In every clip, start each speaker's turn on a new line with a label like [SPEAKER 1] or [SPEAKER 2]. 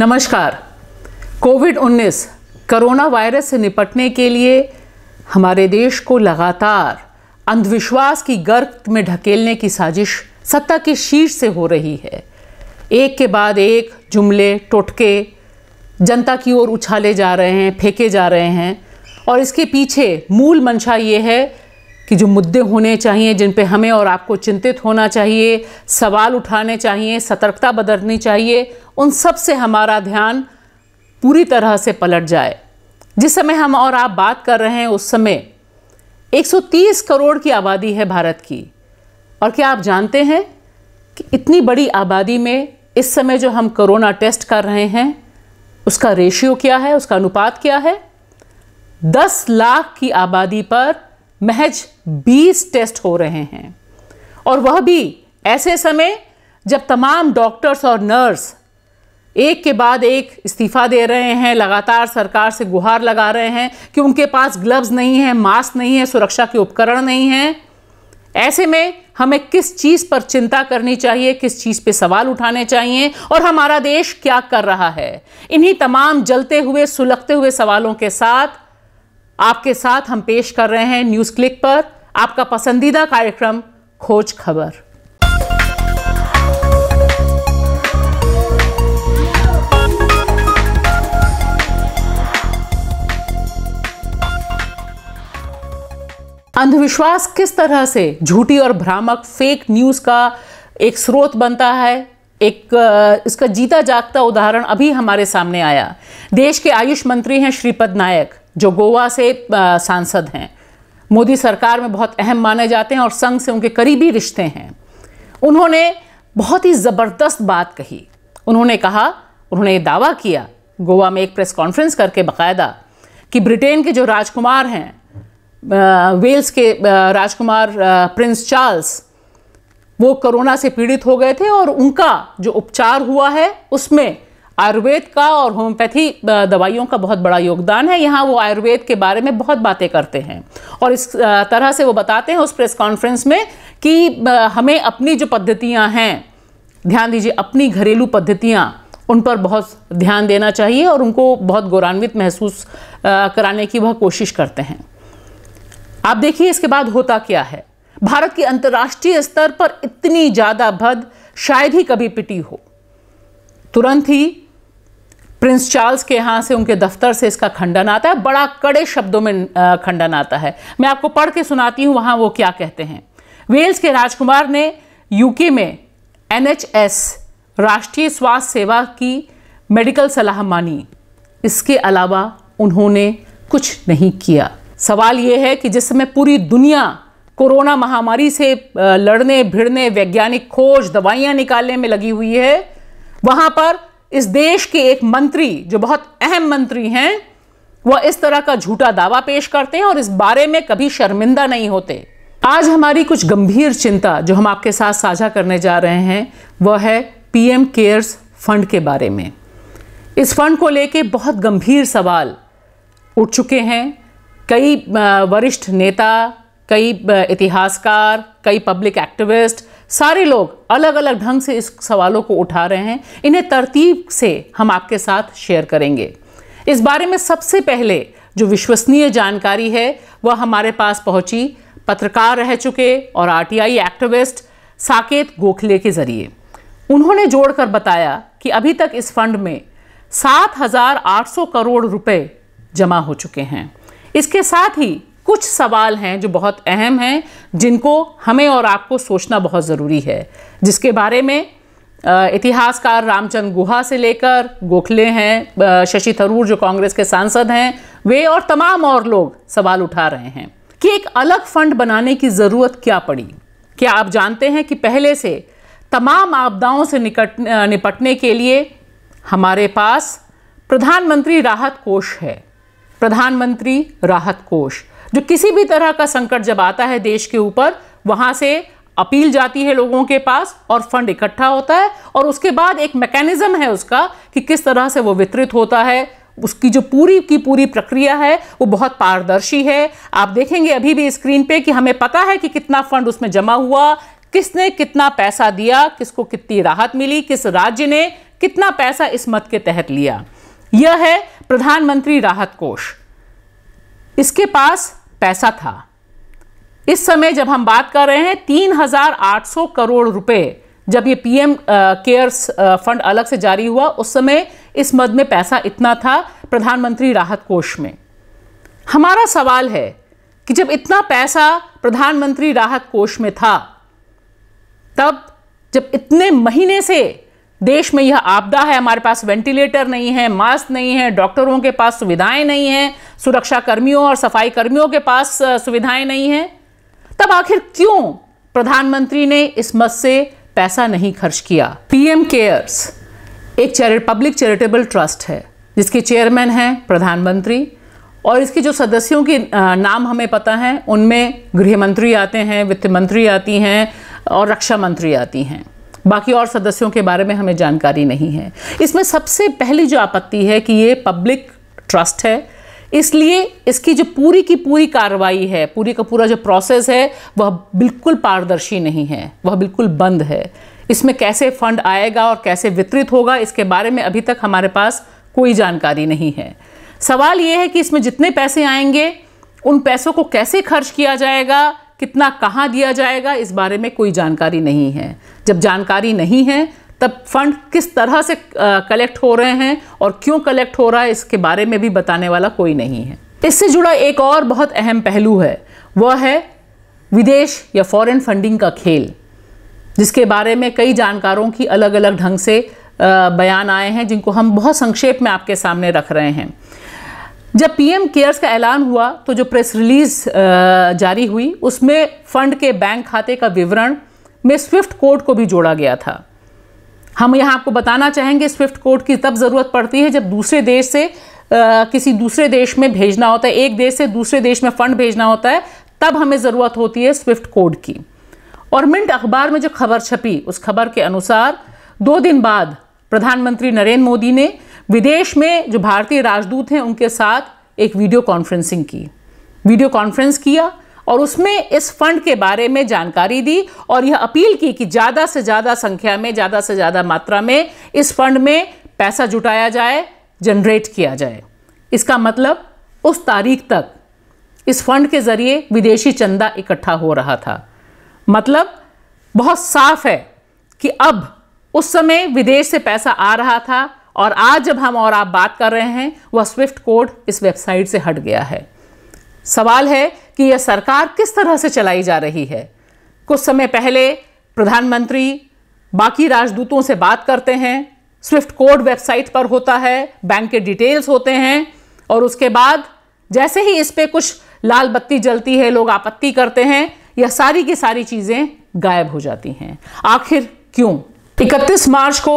[SPEAKER 1] नमस्कार Covid 19 corona virus से निपटने के लिए हमारे देश को लगातार अंधविश्वास की गर्त में ढकेलने की साजिश सत्ता के शीर्ष से हो रही है एक के बाद एक जुमले टोटके जनता की ओर उछाले जा रहे हैं फेंके जा रहे हैं और इसके पीछे मूल मंशा ये है कि जो मुद्दे होने चाहिए जिन पे हमें और आपको चिंतित होना चाहिए सवाल उठाने चाहिए सतर्कता बदलनी चाहिए उन सब से हमारा ध्यान पूरी तरह से पलट जाए जिस समय हम और आप बात कर रहे हैं उस समय 130 करोड़ की आबादी है भारत की और क्या आप जानते हैं कि इतनी बड़ी आबादी में इस समय जो हम कोरोना टेस्ट कर रहे हैं उसका रेशियो क्या है उसका अनुपात क्या है दस लाख की आबादी पर महज 20 टेस्ट हो रहे हैं और वह भी ऐसे समय जब तमाम डॉक्टर्स और नर्स एक के बाद एक इस्तीफ़ा दे रहे हैं लगातार सरकार से गुहार लगा रहे हैं कि उनके पास ग्लव्स नहीं है मास्क नहीं है सुरक्षा के उपकरण नहीं हैं ऐसे में हमें किस चीज़ पर चिंता करनी चाहिए किस चीज़ पे सवाल उठाने चाहिए और हमारा देश क्या कर रहा है इन्हीं तमाम जलते हुए सुलगते हुए सवालों के साथ आपके साथ हम पेश कर रहे हैं न्यूज़ क्लिक पर आपका पसंदीदा कार्यक्रम खोज खबर अंधविश्वास किस तरह से झूठी और भ्रामक फेक न्यूज़ का एक स्रोत बनता है एक इसका जीता जागता उदाहरण अभी हमारे सामने आया देश के आयुष मंत्री हैं श्रीपद नायक जो गोवा से सांसद हैं मोदी सरकार में बहुत अहम माने जाते हैं और संघ से उनके करीबी रिश्ते हैं उन्होंने बहुत ही ज़बरदस्त बात कही उन्होंने कहा उन्होंने ये दावा किया गोवा में एक प्रेस कॉन्फ्रेंस करके बाकायदा कि ब्रिटेन के जो राजकुमार हैं वेल्स के राजकुमार प्रिंस चार्ल्स वो कोरोना से पीड़ित हो गए थे और उनका जो उपचार हुआ है उसमें आयुर्वेद का और होम्योपैथी दवाइयों का बहुत बड़ा योगदान है यहाँ वो आयुर्वेद के बारे में बहुत बातें करते हैं और इस तरह से वो बताते हैं उस प्रेस कॉन्फ्रेंस में कि हमें अपनी जो पद्धतियाँ हैं ध्यान दीजिए अपनी घरेलू पद्धतियाँ उन पर बहुत ध्यान देना चाहिए और उनको बहुत गौरवान्वित महसूस कराने की वह कोशिश करते हैं आप देखिए इसके बाद होता क्या है भारत की अंतर्राष्ट्रीय स्तर पर इतनी ज़्यादा भद शायद ही कभी पिटी हो तुरंत ही प्रिंस चार्ल्स के यहाँ से उनके दफ्तर से इसका खंडन आता है बड़ा कड़े शब्दों में खंडन आता है मैं आपको पढ़ के सुनाती हूँ वहाँ वो क्या कहते हैं वेल्स के राजकुमार ने यूके में एनएचएस राष्ट्रीय स्वास्थ्य सेवा की मेडिकल सलाह मानी इसके अलावा उन्होंने कुछ नहीं किया सवाल ये है कि जिस समय पूरी दुनिया कोरोना महामारी से लड़ने भिड़ने वैज्ञानिक खोज दवाइयाँ निकालने में लगी हुई है वहां पर इस देश के एक मंत्री जो बहुत अहम मंत्री हैं वह इस तरह का झूठा दावा पेश करते हैं और इस बारे में कभी शर्मिंदा नहीं होते आज हमारी कुछ गंभीर चिंता जो हम आपके साथ साझा करने जा रहे हैं वह है पीएम केयर्स फंड के बारे में इस फंड को लेके बहुत गंभीर सवाल उठ चुके हैं कई वरिष्ठ नेता कई इतिहासकार कई पब्लिक एक्टिविस्ट सारे लोग अलग अलग ढंग से इस सवालों को उठा रहे हैं इन्हें तरतीब से हम आपके साथ शेयर करेंगे इस बारे में सबसे पहले जो विश्वसनीय जानकारी है वह हमारे पास पहुंची पत्रकार रह चुके और आरटीआई एक्टिविस्ट साकेत गोखले के जरिए उन्होंने जोड़कर बताया कि अभी तक इस फंड में 7,800 करोड़ रुपए जमा हो चुके हैं इसके साथ ही कुछ सवाल हैं जो बहुत अहम हैं जिनको हमें और आपको सोचना बहुत ज़रूरी है जिसके बारे में इतिहासकार रामचंद्र गुहा से लेकर गोखले हैं शशि थरूर जो कांग्रेस के सांसद हैं वे और तमाम और लोग सवाल उठा रहे हैं कि एक अलग फंड बनाने की ज़रूरत क्या पड़ी क्या आप जानते हैं कि पहले से तमाम आपदाओं से निकट निपटने के लिए हमारे पास प्रधानमंत्री राहत कोष है प्रधानमंत्री राहत कोष जो किसी भी तरह का संकट जब आता है देश के ऊपर वहाँ से अपील जाती है लोगों के पास और फंड इकट्ठा होता है और उसके बाद एक मैकेनिज़्म है उसका कि किस तरह से वो वितरित होता है उसकी जो पूरी की पूरी प्रक्रिया है वो बहुत पारदर्शी है आप देखेंगे अभी भी स्क्रीन पे कि हमें पता है कि कितना फंड उसमें जमा हुआ किसने कितना पैसा दिया किसको कितनी राहत मिली किस राज्य ने कितना पैसा इस मत के तहत लिया यह है प्रधानमंत्री राहत कोष इसके पास पैसा था इस समय जब हम बात कर रहे हैं 3,800 करोड़ रुपए जब ये पीएम केयर्स फंड अलग से जारी हुआ उस समय इस मद में पैसा इतना था प्रधानमंत्री राहत कोष में हमारा सवाल है कि जब इतना पैसा प्रधानमंत्री राहत कोष में था तब जब इतने महीने से देश में यह आपदा है हमारे पास वेंटिलेटर नहीं है मास्क नहीं है डॉक्टरों के पास सुविधाएं नहीं हैं सुरक्षा कर्मियों और सफाई कर्मियों के पास सुविधाएं नहीं हैं तब आखिर क्यों प्रधानमंत्री ने इस मद से पैसा नहीं खर्च किया पीएम केयर्स एक चैरि पब्लिक चैरिटेबल ट्रस्ट है जिसके चेयरमैन हैं प्रधानमंत्री और इसके जो सदस्यों के नाम हमें पता हैं उनमें गृह मंत्री आते हैं वित्त मंत्री आती हैं और रक्षा मंत्री आती हैं बाकी और सदस्यों के बारे में हमें जानकारी नहीं है इसमें सबसे पहली जो आपत्ति है कि ये पब्लिक ट्रस्ट है इसलिए इसकी जो पूरी की पूरी कार्रवाई है पूरी का पूरा जो प्रोसेस है वह बिल्कुल पारदर्शी नहीं है वह बिल्कुल बंद है इसमें कैसे फंड आएगा और कैसे वितरित होगा इसके बारे में अभी तक हमारे पास कोई जानकारी नहीं है सवाल ये है कि इसमें जितने पैसे आएंगे उन पैसों को कैसे खर्च किया जाएगा कितना कहाँ दिया जाएगा इस बारे में कोई जानकारी नहीं है जब जानकारी नहीं है तब फंड किस तरह से कलेक्ट हो रहे हैं और क्यों कलेक्ट हो रहा है इसके बारे में भी बताने वाला कोई नहीं है इससे जुड़ा एक और बहुत अहम पहलू है वह है विदेश या फॉरेन फंडिंग का खेल जिसके बारे में कई जानकारों की अलग अलग ढंग से बयान आए हैं जिनको हम बहुत संक्षेप में आपके सामने रख रहे हैं जब पीएम केयर्स का ऐलान हुआ तो जो प्रेस रिलीज जारी हुई उसमें फंड के बैंक खाते का विवरण में स्विफ्ट कोड को भी जोड़ा गया था हम यहाँ आपको बताना चाहेंगे स्विफ्ट कोड की तब ज़रूरत पड़ती है जब दूसरे देश से आ, किसी दूसरे देश में भेजना होता है एक देश से दूसरे देश में फ़ंड भेजना होता है तब हमें ज़रूरत होती है स्विफ्ट कोड की और मिंट अखबार में जो खबर छपी उस खबर के अनुसार दो दिन बाद प्रधानमंत्री नरेंद्र मोदी ने विदेश में जो भारतीय राजदूत हैं उनके साथ एक वीडियो कॉन्फ्रेंसिंग की वीडियो कॉन्फ्रेंस किया और उसमें इस फंड के बारे में जानकारी दी और यह अपील की कि ज़्यादा से ज़्यादा संख्या में ज़्यादा से ज़्यादा मात्रा में इस फंड में पैसा जुटाया जाए जनरेट किया जाए इसका मतलब उस तारीख तक इस फंड के ज़रिए विदेशी चंदा इकट्ठा हो रहा था मतलब बहुत साफ है कि अब उस समय विदेश से पैसा आ रहा था और आज जब हम और आप बात कर रहे हैं वह स्विफ्ट कोड इस वेबसाइट से हट गया है सवाल है कि यह सरकार किस तरह से चलाई जा रही है कुछ समय पहले प्रधानमंत्री बाकी राजदूतों से बात करते हैं स्विफ्ट कोड वेबसाइट पर होता है बैंक के डिटेल्स होते हैं और उसके बाद जैसे ही इस पर कुछ लाल बत्ती जलती है लोग आपत्ति करते हैं यह सारी की सारी चीज़ें गायब हो जाती हैं आखिर क्यों 31 मार्च को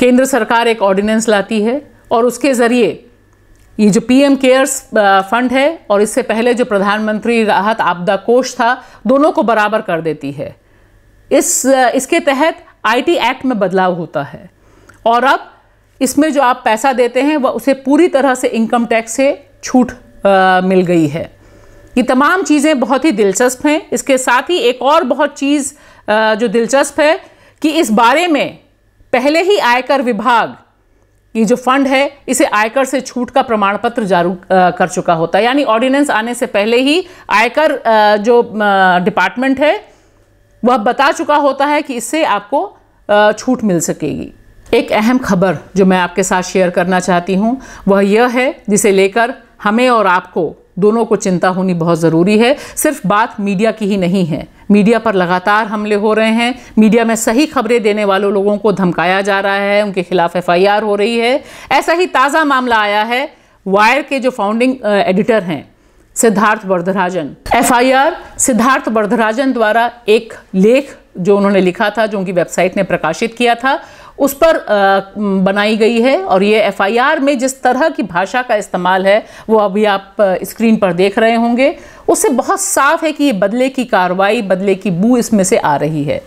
[SPEAKER 1] केंद्र सरकार एक ऑर्डिनेंस लाती है और उसके ज़रिए ये जो पीएम केयर्स फंड है और इससे पहले जो प्रधानमंत्री राहत आपदा कोष था दोनों को बराबर कर देती है इस इसके तहत आईटी एक्ट में बदलाव होता है और अब इसमें जो आप पैसा देते हैं वह उसे पूरी तरह से इनकम टैक्स से छूट आ, मिल गई है ये तमाम चीज़ें बहुत ही दिलचस्प हैं इसके साथ ही एक और बहुत चीज़ जो दिलचस्प है कि इस बारे में पहले ही आयकर विभाग ये जो फंड है इसे आयकर से छूट का प्रमाण पत्र जारी कर चुका होता है यानी ऑर्डिनेंस आने से पहले ही आयकर जो डिपार्टमेंट है वह बता चुका होता है कि इससे आपको छूट मिल सकेगी एक अहम खबर जो मैं आपके साथ शेयर करना चाहती हूँ वह यह है जिसे लेकर हमें और आपको दोनों को चिंता होनी बहुत ज़रूरी है सिर्फ बात मीडिया की ही नहीं है मीडिया पर लगातार हमले हो रहे हैं मीडिया में सही खबरें देने वालों लोगों को धमकाया जा रहा है उनके खिलाफ एफआईआर हो रही है ऐसा ही ताज़ा मामला आया है वायर के जो फाउंडिंग एडिटर हैं सिद्धार्थ वर्धराजन एफआईआर सिद्धार्थ वर्धराजन द्वारा एक लेख जो उन्होंने लिखा था जो उनकी वेबसाइट ने प्रकाशित किया था उस पर बनाई गई है और ये एफआईआर में जिस तरह की भाषा का इस्तेमाल है वो अभी आप स्क्रीन पर देख रहे होंगे उससे बहुत साफ है कि ये बदले की कार्रवाई बदले की बू इसमें से आ रही है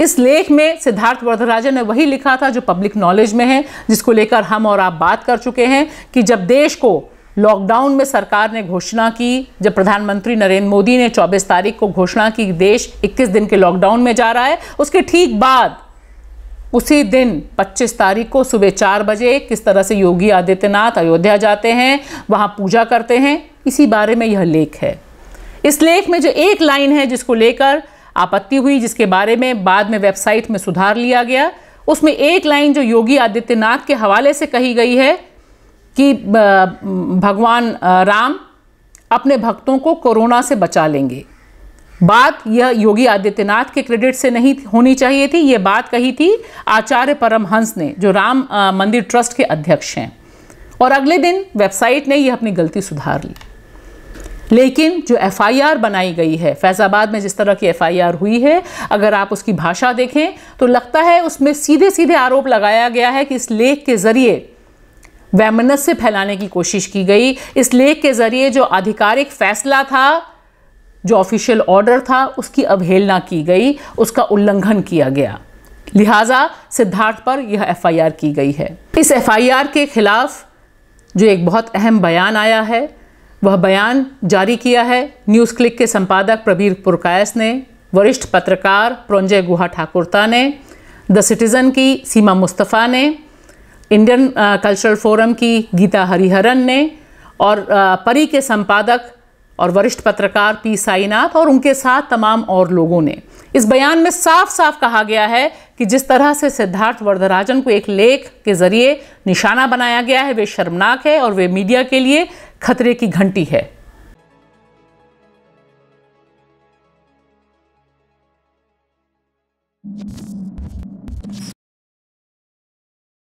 [SPEAKER 1] इस लेख में सिद्धार्थ वर्धराजन ने वही लिखा था जो पब्लिक नॉलेज में है जिसको लेकर हम और आप बात कर चुके हैं कि जब देश को लॉकडाउन में सरकार ने घोषणा की जब प्रधानमंत्री नरेंद्र मोदी ने 24 तारीख को घोषणा की देश 21 दिन के लॉकडाउन में जा रहा है उसके ठीक बाद उसी दिन 25 तारीख को सुबह चार बजे किस तरह से योगी आदित्यनाथ अयोध्या जाते हैं वहाँ पूजा करते हैं इसी बारे में यह लेख है इस लेख में जो एक लाइन है जिसको लेकर आपत्ति हुई जिसके बारे में बाद में वेबसाइट में सुधार लिया गया उसमें एक लाइन जो योगी आदित्यनाथ के हवाले से कही गई है कि भगवान राम अपने भक्तों को कोरोना से बचा लेंगे बात यह योगी आदित्यनाथ के क्रेडिट से नहीं होनी चाहिए थी ये बात कही थी आचार्य परमहंस ने जो राम मंदिर ट्रस्ट के अध्यक्ष हैं और अगले दिन वेबसाइट ने यह अपनी गलती सुधार ली लेकिन जो एफआईआर बनाई गई है फैज़ाबाद में जिस तरह की एफआईआर हुई है अगर आप उसकी भाषा देखें तो लगता है उसमें सीधे सीधे आरोप लगाया गया है कि इस लेख के ज़रिए वैमनस से फैलाने की कोशिश की गई इस लेख के ज़रिए जो आधिकारिक फैसला था जो ऑफिशियल ऑर्डर था उसकी अवहेलना की गई उसका उल्लंघन किया गया लिहाजा सिद्धार्थ पर यह एफआईआर की गई है इस एफआईआर के ख़िलाफ़ जो एक बहुत अहम बयान आया है वह बयान जारी किया है न्यूज़ क्लिक के संपादक प्रवीर पुरकायस ने वरिष्ठ पत्रकार प्रोंजय गुहा ठाकुरता ने द सिटीज़न की सीमा मुस्तफ़ा ने इंडियन कल्चरल फोरम की गीता हरिहरन ने और परी के संपादक और वरिष्ठ पत्रकार पी साईनाथ और उनके साथ तमाम और लोगों ने इस बयान में साफ साफ कहा गया है कि जिस तरह से सिद्धार्थ वर्धराजन को एक लेख के जरिए निशाना बनाया गया है वे शर्मनाक है और वे मीडिया के लिए खतरे की घंटी है you